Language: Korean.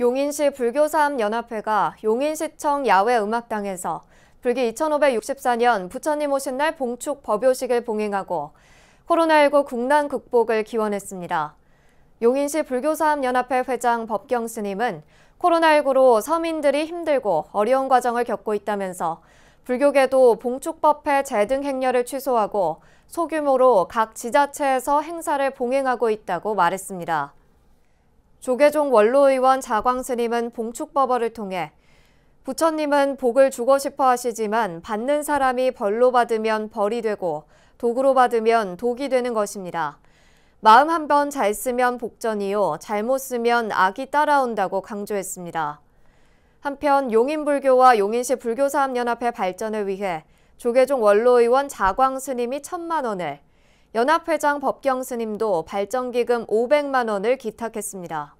용인시 불교사암연합회가 용인시청 야외음악당에서 불기 2564년 부처님 오신 날 봉축 법요식을 봉행하고 코로나19 국난 극복을 기원했습니다. 용인시 불교사암연합회 회장 법경 스님은 코로나19로 서민들이 힘들고 어려운 과정을 겪고 있다면서 불교계도 봉축법회 재등 행렬을 취소하고 소규모로 각 지자체에서 행사를 봉행하고 있다고 말했습니다. 조계종 원로의원 자광스님은 봉축법어를 통해 부처님은 복을 주고 싶어 하시지만 받는 사람이 벌로 받으면 벌이 되고 독으로 받으면 독이 되는 것입니다. 마음 한 번 잘 쓰면 복전이요 잘못 쓰면 악이 따라온다고 강조했습니다. 한편 용인불교와 용인시 불교사업연합회 발전을 위해 조계종 원로의원 자광스님이 천만 원을 연합회장 법경 스님도 발전기금 500만 원을 기탁했습니다.